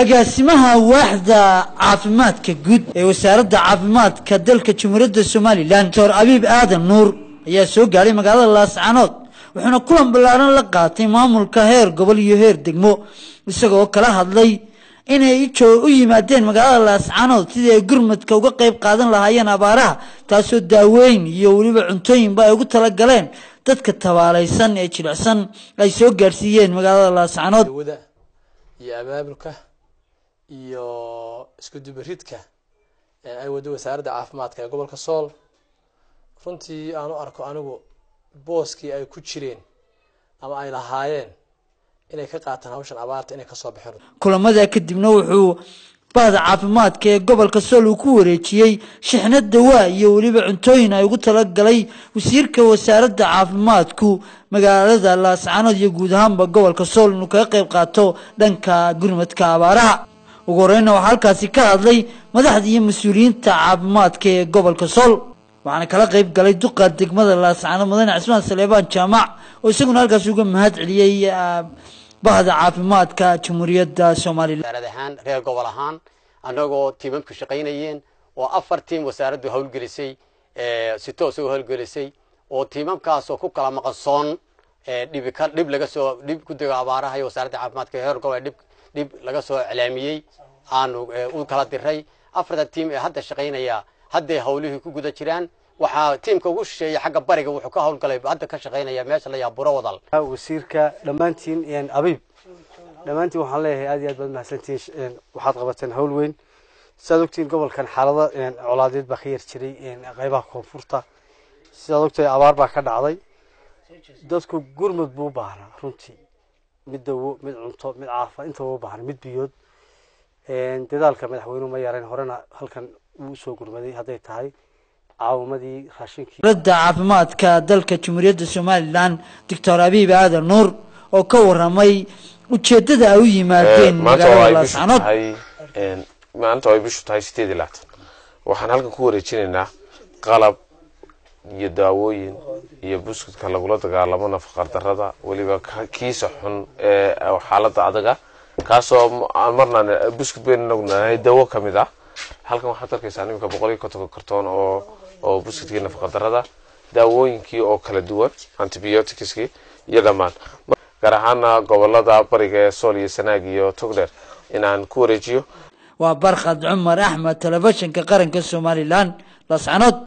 agaasimaha waaxda caafimaadka guud ee wasaaradda caafimaadka dalka jamhuuriyadda somalilan doctor abiib aadan nuur ayaa soo gaaray magaalada laascanood wuxuuna kulan ballaaran la qaatay maamulka heer gobol iyo heer degmo isagoo kala hadlay inay u yimaadeen magaalada laascanood sidii ay gurmadka uga qayb qaadan lahaayeen abaaraha taasoo daaweyn iyo weliba cuntooyinba ay ugu talagaleen dadka tabaalaysan ee jilicsan ay soo gaarsiiyeen magaalada laascanood iyo iskudubiridka ay wado wasaaradda caafimaadka ee gobolka sool runtii aanu arko anigu booskii ay ku jireen ama ay lahaayeen inay ka qaataan hawshan abaarta inay kasoo baxeen kulamada kadibna wuxuu bahda caafimaadka ee gobolka sool uu ku wareejiyey shixna dawaa iyo weliba cuntooyin ay ugu talagalay wasiirka wasaaradda caafimaadku magaalada laascanood iyo guud ahaanba gobolka sool inuu kaga qayb qaato dhanka gurmadka abaaraha ugu horeyna waxaa halkaasi ka hadlay madaxda iyo mas-uuliyiinta caafimaadka ee gobolka sool waxaana kala qayb galay duqa degmada laascano mudane cismaan saleebaan jaamac oo isaguna halkaas uga mahad celiyey ah, bahda caafimaadka jamhuuriyadda somalilan ahaan reer gobol ahaan annagoo tiimam ku shaqaynayeen oo afar tiim wasaaraddu howlgelisay eh, si toos u howlgelisay oo tiimamkaasoo ku kala maqansoon eh, dhib lagasoo dhib ku dego abaaraha iyo wasaaradda caafimaadka reer gobol dhib dhib laga soo iclaamiyey aanu eh, u kala diray afarta tiim ee hadda shaqaynaya hadday hawlihii ku guda jiraan waxaa tiimka ugu shisheeya xagga bariga wuxuu ka hawlgalay hadda ka shaqaynaya meesha la buro wadal wasiirka dhammaantiin abiib dhammaantiin waxaan leeyahay aad iyo aad baad mahadsantihiin waxaad qabateen hawl weyn sidaad ogtihiin gobolkan xaalada colaadeed baa ka yar jiray qaybaha koonfurta sidaad ogtahay abaar baa ka dhacday dadku gurmud buu u runtii mid dawo mid cunto mid caafa intaba u mid biyood dadaalka madaxweynuhu ma yaarayn horena halkan wuu usoo gurmaday hadday tahay caawimadii raashinkii wlada caafimaadka dalka jamhuuriyadda somalilan doctor abiib aadan nuur oo ka waramay ujeedada ay u yimaadeen magaalada laascanood ay bishu tahay sideed iyo labaatan waxaan halkan ku wareejinaynaa qalab iyo daawooyin iyo buskudka lagula dagaalamo nafaqar darada weliba kiisa xun ee xaalada adaga kaasoo marnaan buskud baynu nognahay dawo ka mid ah halkan waxaad arkaysaa iminka boqol iyo kontonka kartoon oo oo buskudkii nafaqar darada daawooyinkii oo kala duwan antibioticskii iyo dhammaan gaar ahaana ah, gobolada bariga ee sool iyo sanaag iyo togdheer inaan ku wareejiyo waa barkhad cumar axmed telefishinka qaranka somalilan lascanood